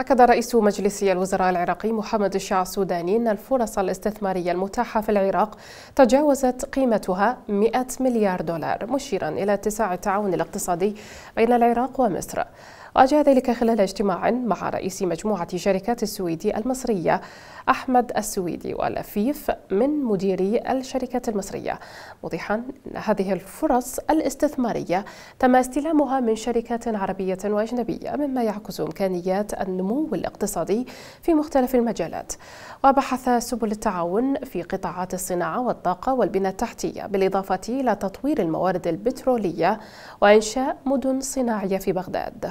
أكد رئيس مجلس الوزراء العراقي محمد الشاع السوداني أن الفرص الاستثمارية المتاحة في العراق تجاوزت قيمتها 100 مليار دولار مشيرا إلى اتساع التعاون الاقتصادي بين العراق ومصر وجاء ذلك خلال اجتماع مع رئيس مجموعة شركات السويدي المصرية أحمد السويدي ولفيف من مديري الشركات المصرية موضحا أن هذه الفرص الاستثمارية تم استلامها من شركات عربية وأجنبية مما يعكس إمكانيات النمو الاقتصادي في مختلف المجالات وبحث سبل التعاون في قطاعات الصناعة والطاقة والبنى التحتية بالإضافة إلى تطوير الموارد البترولية وإنشاء مدن صناعية في بغداد